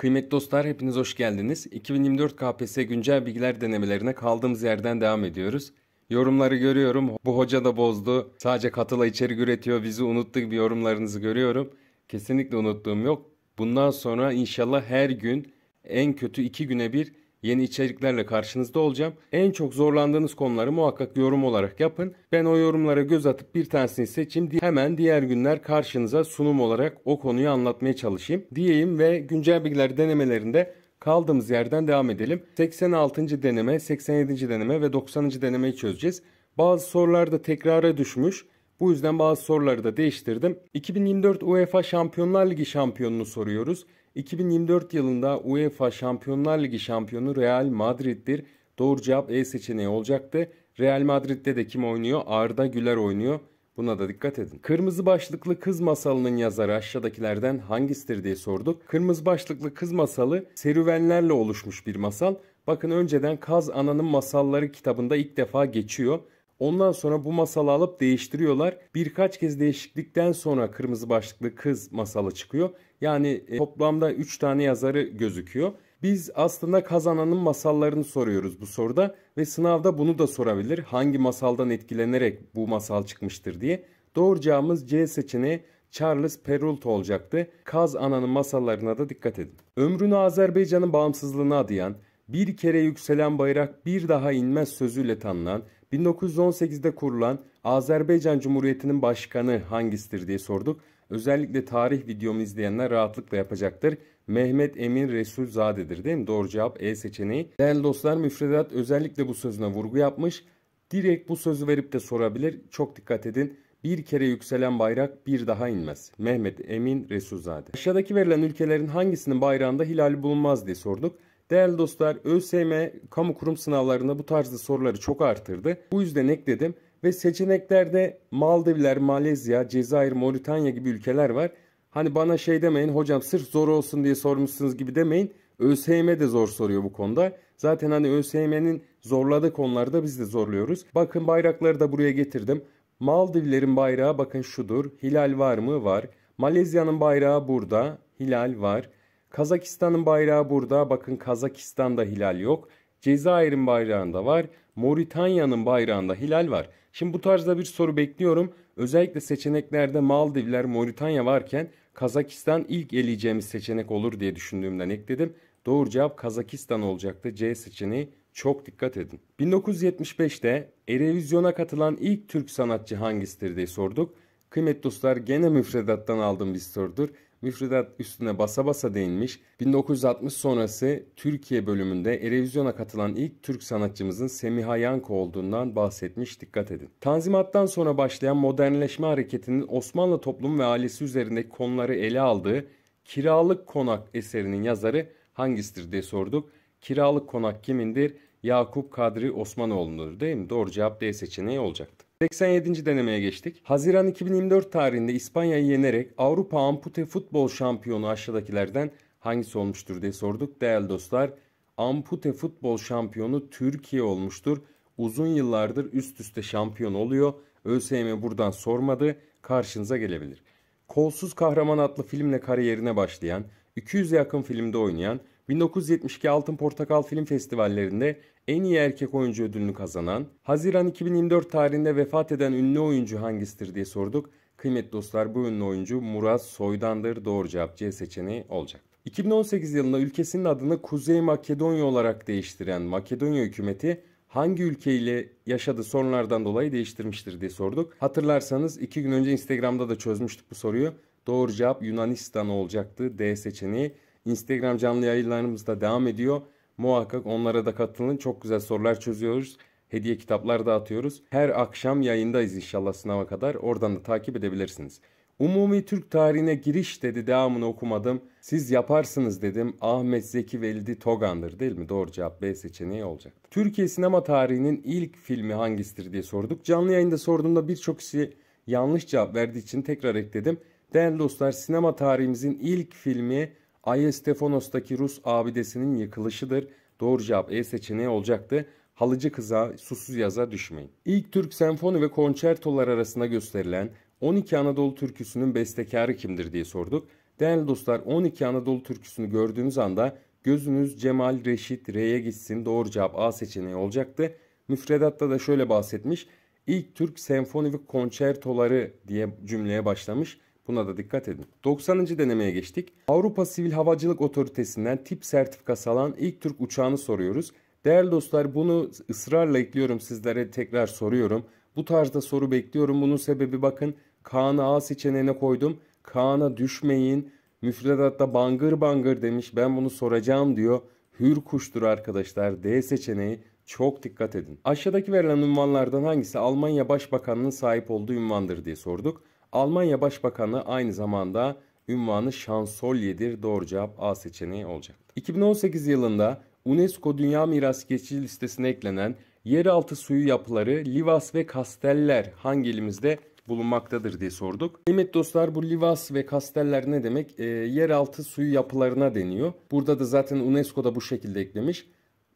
Kıymetli dostlar hepiniz hoş geldiniz. 2024 KPSS güncel bilgiler denemelerine kaldığımız yerden devam ediyoruz. Yorumları görüyorum. Bu hoca da bozdu. Sadece katıla içerik üretiyor. Bizi unuttu gibi yorumlarınızı görüyorum. Kesinlikle unuttuğum yok. Bundan sonra inşallah her gün en kötü iki güne bir Yeni içeriklerle karşınızda olacağım. En çok zorlandığınız konuları muhakkak yorum olarak yapın. Ben o yorumlara göz atıp bir tanesini seçeyim. Hemen diğer günler karşınıza sunum olarak o konuyu anlatmaya çalışayım diyeyim ve güncel bilgiler denemelerinde kaldığımız yerden devam edelim. 86. deneme, 87. deneme ve 90. denemeyi çözeceğiz. Bazı sorular da tekrara düşmüş. Bu yüzden bazı soruları da değiştirdim. 2024 UEFA Şampiyonlar Ligi şampiyonunu soruyoruz. 2024 yılında UEFA Şampiyonlar Ligi şampiyonu Real Madrid'dir. Doğru cevap E seçeneği olacaktı. Real Madrid'de de kim oynuyor? Arda Güler oynuyor. Buna da dikkat edin. Kırmızı başlıklı kız masalının yazarı aşağıdakilerden hangisidir diye sorduk. Kırmızı başlıklı kız masalı serüvenlerle oluşmuş bir masal. Bakın önceden Kaz Ana'nın masalları kitabında ilk defa geçiyor. Ondan sonra bu masalı alıp değiştiriyorlar. Birkaç kez değişiklikten sonra kırmızı başlıklı kız masalı çıkıyor. Yani e, toplamda 3 tane yazarı gözüküyor. Biz aslında kazananın masallarını soruyoruz bu soruda ve sınavda bunu da sorabilir. Hangi masaldan etkilenerek bu masal çıkmıştır diye. Doğru cevabımız C seçeneği Charles Perrault olacaktı. Kaz Ana'nın masallarına da dikkat edin. Ömrünü Azerbaycan'ın bağımsızlığına adayan, bir kere yükselen bayrak bir daha inmez sözüyle tanınan, 1918'de kurulan Azerbaycan Cumhuriyeti'nin başkanı hangisidir diye sorduk. Özellikle tarih videomu izleyenler rahatlıkla yapacaktır. Mehmet Emin Resulzade'dir değil mi? Doğru cevap E seçeneği. Değerli dostlar müfredat özellikle bu sözüne vurgu yapmış. Direkt bu sözü verip de sorabilir. Çok dikkat edin. Bir kere yükselen bayrak bir daha inmez. Mehmet Emin Resulzade. Aşağıdaki verilen ülkelerin hangisinin bayrağında hilal bulunmaz diye sorduk. Değerli dostlar ÖSYM kamu kurum sınavlarında bu tarzda soruları çok artırdı. Bu yüzden ekledim. Ve seçeneklerde Maldivler, Malezya, Cezayir, Moritanya gibi ülkeler var. Hani bana şey demeyin hocam sırf zor olsun diye sormuşsunuz gibi demeyin. ÖSYM de zor soruyor bu konuda. Zaten hani ÖSYM'nin zorladığı konularda biz de zorluyoruz. Bakın bayrakları da buraya getirdim. Maldivlerin bayrağı bakın şudur. Hilal var mı? Var. Malezya'nın bayrağı burada. Hilal var. Kazakistan'ın bayrağı burada. Bakın Kazakistan'da hilal yok. Cezayir'in bayrağında var. Moritanya'nın bayrağında hilal var. Şimdi bu tarzda bir soru bekliyorum. Özellikle seçeneklerde Maldivler, Moritanya varken Kazakistan ilk eleyeceğimiz seçenek olur diye düşündüğümden ekledim. Doğru cevap Kazakistan olacaktı. C seçeneği çok dikkat edin. 1975'te Erevizyon'a katılan ilk Türk sanatçı hangisidir diye sorduk. Kıymetli dostlar gene müfredattan aldım bir sorudur müfredat üstüne basa basa değinmiş, 1960 sonrası Türkiye bölümünde Erevizyon'a katılan ilk Türk sanatçımızın Semiha Yanko olduğundan bahsetmiş dikkat edin. Tanzimattan sonra başlayan modernleşme hareketinin Osmanlı toplum ve ailesi üzerindeki konuları ele aldığı Kiralık Konak eserinin yazarı hangisidir diye sorduk. Kiralık Konak kimindir? Yakup Kadri Osmanoğlu'ndur değil mi? Doğru cevap D seçeneği olacaktı. 87. denemeye geçtik. Haziran 2024 tarihinde İspanya'yı yenerek Avrupa Ampute Futbol Şampiyonu aşağıdakilerden hangisi olmuştur diye sorduk. Değerli dostlar, Ampute Futbol Şampiyonu Türkiye olmuştur. Uzun yıllardır üst üste şampiyon oluyor. ÖSYM buradan sormadı. Karşınıza gelebilir. Kolsuz Kahraman adlı filmle kariyerine başlayan, 200 yakın filmde oynayan, 1972 Altın Portakal Film Festivallerinde en iyi erkek oyuncu ödülünü kazanan, Haziran 2024 tarihinde vefat eden ünlü oyuncu hangisidir diye sorduk. Kıymetli dostlar bu ünlü oyuncu Murat Soydan'dır. Doğru cevap C seçeneği olacak. 2018 yılında ülkesinin adını Kuzey Makedonya olarak değiştiren Makedonya hükümeti hangi ülkeyle yaşadığı sorunlardan dolayı değiştirmiştir diye sorduk. Hatırlarsanız iki gün önce Instagram'da da çözmüştük bu soruyu. Doğru cevap Yunanistan olacaktı D seçeneği. Instagram canlı yayınlarımız da devam ediyor. Muhakkak onlara da katılın. Çok güzel sorular çözüyoruz. Hediye kitapları dağıtıyoruz. Her akşam yayındayız inşallah sınava kadar. Oradan da takip edebilirsiniz. Umumi Türk tarihine giriş dedi devamını okumadım. Siz yaparsınız dedim. Ahmet Zeki Velidi Togan'dır değil mi? Doğru cevap B seçeneği olacak. Türkiye sinema tarihinin ilk filmi hangisidir diye sorduk. Canlı yayında sorduğumda birçok kişi yanlış cevap verdiği için tekrar ekledim. Değerli dostlar sinema tarihimizin ilk filmi Aya Stefanos'taki Rus abidesinin yıkılışıdır. Doğru cevap E seçeneği olacaktı. Halıcı kıza, susuz yaza düşmeyin. İlk Türk senfoni ve konçertolar arasında gösterilen 12 Anadolu türküsünün bestekarı kimdir diye sorduk. Değerli dostlar 12 Anadolu türküsünü gördüğünüz anda gözünüz Cemal, Reşit, R'ye gitsin doğru cevap A seçeneği olacaktı. Müfredatta da şöyle bahsetmiş. İlk Türk senfoni ve konçertoları diye cümleye başlamış. Buna da dikkat edin. 90. denemeye geçtik. Avrupa Sivil Havacılık Otoritesi'nden tip sertifikası alan ilk Türk uçağını soruyoruz. Değerli dostlar bunu ısrarla ekliyorum sizlere tekrar soruyorum. Bu tarzda soru bekliyorum. Bunun sebebi bakın Kaan'ı A seçeneğine koydum. Kaan'a düşmeyin. Müfredatta bangır bangır demiş. Ben bunu soracağım diyor. Hür kuştur arkadaşlar. D seçeneği. Çok dikkat edin. Aşağıdaki verilen ünvanlardan hangisi Almanya Başbakanının sahip olduğu ünvandır diye sorduk. Almanya Başbakanı aynı zamanda ünvanı şansölyedir. Doğru cevap A seçeneği olacak. 2018 yılında UNESCO Dünya Miras Geçici Listesi'ne eklenen yeraltı suyu yapıları Livas ve Kasteller hangi ilimizde bulunmaktadır diye sorduk. Kıymetli dostlar bu Livas ve Kasteller ne demek? E, yeraltı suyu yapılarına deniyor. Burada da zaten UNESCO da bu şekilde eklemiş.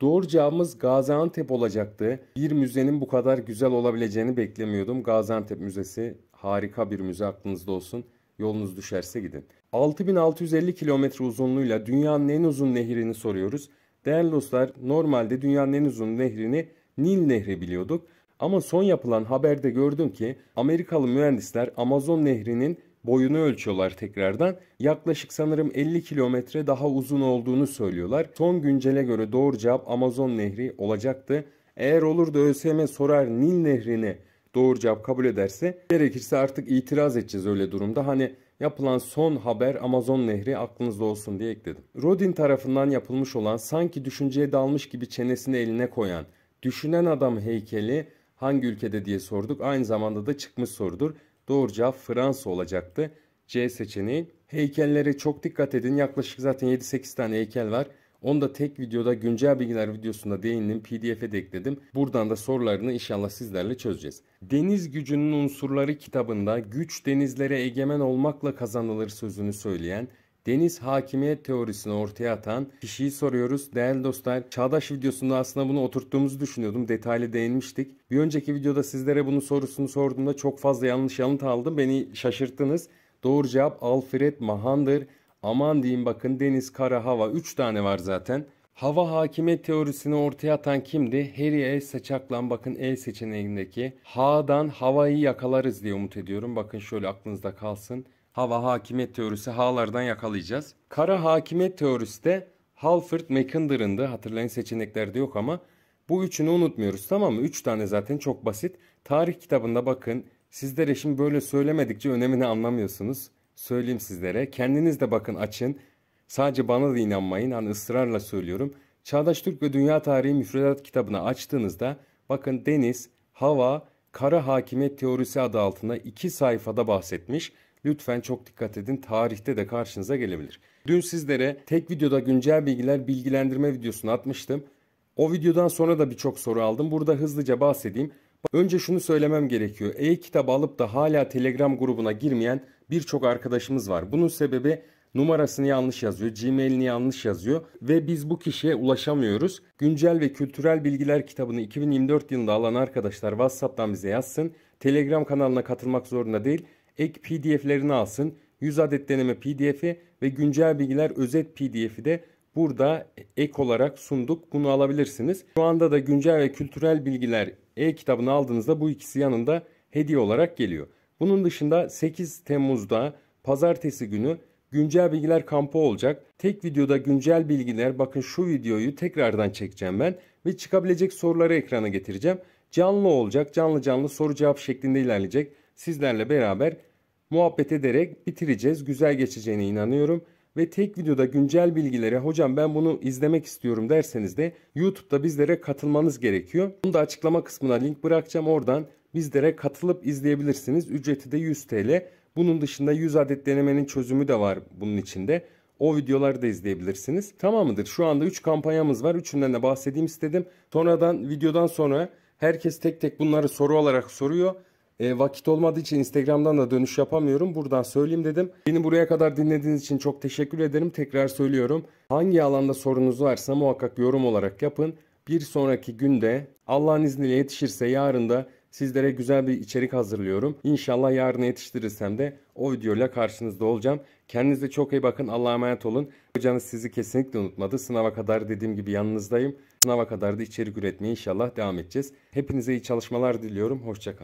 Doğru cevabımız Gaziantep olacaktı. Bir müzenin bu kadar güzel olabileceğini beklemiyordum. Gaziantep Müzesi harika bir müze aklınızda olsun. Yolunuz düşerse gidin. 6650 kilometre uzunluğuyla dünyanın en uzun nehrini soruyoruz. Değerli dostlar normalde dünyanın en uzun nehrini Nil Nehri biliyorduk. Ama son yapılan haberde gördüm ki Amerikalı mühendisler Amazon Nehri'nin boyunu ölçüyorlar tekrardan. Yaklaşık sanırım 50 kilometre daha uzun olduğunu söylüyorlar. Son güncele göre doğru cevap Amazon Nehri olacaktı. Eğer olur da ÖSYM sorar Nil Nehri'ni doğru cevap kabul ederse gerekirse artık itiraz edeceğiz öyle durumda. Hani yapılan son haber Amazon Nehri aklınızda olsun diye ekledim. Rodin tarafından yapılmış olan sanki düşünceye dalmış gibi çenesini eline koyan düşünen adam heykeli hangi ülkede diye sorduk. Aynı zamanda da çıkmış sorudur. Doğru cevap Fransa olacaktı. C seçeneği. Heykellere çok dikkat edin. Yaklaşık zaten 7-8 tane heykel var. Onu da tek videoda güncel bilgiler videosunda değindim. PDF'e de ekledim. Buradan da sorularını inşallah sizlerle çözeceğiz. Deniz gücünün unsurları kitabında güç denizlere egemen olmakla kazanılır sözünü söyleyen deniz hakimiyet teorisini ortaya atan kişiyi soruyoruz. Değerli dostlar, Çağdaş videosunda aslında bunu oturttuğumuzu düşünüyordum. Detaylı değinmiştik. Bir önceki videoda sizlere bunun sorusunu sorduğumda çok fazla yanlış yanıt aldım. Beni şaşırttınız. Doğru cevap Alfred Mahan'dır. Aman diyeyim bakın deniz, kara, hava 3 tane var zaten. Hava hakimiyet teorisini ortaya atan kimdi? Harry E. Seçaklan bakın E seçeneğindeki H'dan havayı yakalarız diye umut ediyorum. Bakın şöyle aklınızda kalsın. Hava hakimiyet teorisi H'lardan yakalayacağız. Kara hakimiyet teorisi de Halford Mackinder'ındı. Hatırlayın seçeneklerde yok ama bu üçünü unutmuyoruz tamam mı? Üç tane zaten çok basit. Tarih kitabında bakın sizlere şimdi böyle söylemedikçe önemini anlamıyorsunuz söyleyeyim sizlere. Kendiniz de bakın açın. Sadece bana da inanmayın. Hani ısrarla söylüyorum. Çağdaş Türk ve Dünya Tarihi Müfredat kitabını açtığınızda bakın deniz, hava, kara hakimiyet teorisi adı altında iki sayfada bahsetmiş. Lütfen çok dikkat edin. Tarihte de karşınıza gelebilir. Dün sizlere tek videoda güncel bilgiler bilgilendirme videosunu atmıştım. O videodan sonra da birçok soru aldım. Burada hızlıca bahsedeyim. Önce şunu söylemem gerekiyor. E-kitabı alıp da hala Telegram grubuna girmeyen birçok arkadaşımız var. Bunun sebebi numarasını yanlış yazıyor, Gmail'ini yanlış yazıyor ve biz bu kişiye ulaşamıyoruz. Güncel ve Kültürel Bilgiler kitabını 2024 yılında alan arkadaşlar WhatsApp'tan bize yazsın. Telegram kanalına katılmak zorunda değil. Ek PDF'lerini alsın. 100 adet deneme PDF'i ve güncel bilgiler özet PDF'i de burada ek olarak sunduk. Bunu alabilirsiniz. Şu anda da güncel ve kültürel bilgiler e-kitabını aldığınızda bu ikisi yanında hediye olarak geliyor. Bunun dışında 8 Temmuz'da pazartesi günü güncel bilgiler kampı olacak. Tek videoda güncel bilgiler bakın şu videoyu tekrardan çekeceğim ben ve çıkabilecek soruları ekrana getireceğim. Canlı olacak canlı canlı soru cevap şeklinde ilerleyecek. Sizlerle beraber muhabbet ederek bitireceğiz. Güzel geçeceğine inanıyorum. Ve tek videoda güncel bilgileri hocam ben bunu izlemek istiyorum derseniz de YouTube'da bizlere katılmanız gerekiyor. Bunu da açıklama kısmına link bırakacağım. Oradan bizlere katılıp izleyebilirsiniz. Ücreti de 100 TL. Bunun dışında 100 adet denemenin çözümü de var bunun içinde. O videoları da izleyebilirsiniz. Tamamıdır. Şu anda 3 kampanyamız var. Üçünden de bahsedeyim istedim. Sonradan videodan sonra herkes tek tek bunları soru olarak soruyor. E, vakit olmadığı için Instagram'dan da dönüş yapamıyorum. Buradan söyleyeyim dedim. Beni buraya kadar dinlediğiniz için çok teşekkür ederim. Tekrar söylüyorum. Hangi alanda sorunuz varsa muhakkak yorum olarak yapın. Bir sonraki günde Allah'ın izniyle yetişirse yarın da Sizlere güzel bir içerik hazırlıyorum. İnşallah yarına yetiştirirsem de o videoyla karşınızda olacağım. Kendinize çok iyi bakın. Allah'a emanet olun. Hocanız sizi kesinlikle unutmadı. Sınava kadar dediğim gibi yanınızdayım. Sınava kadar da içerik üretmeye inşallah devam edeceğiz. Hepinize iyi çalışmalar diliyorum. Hoşçakalın.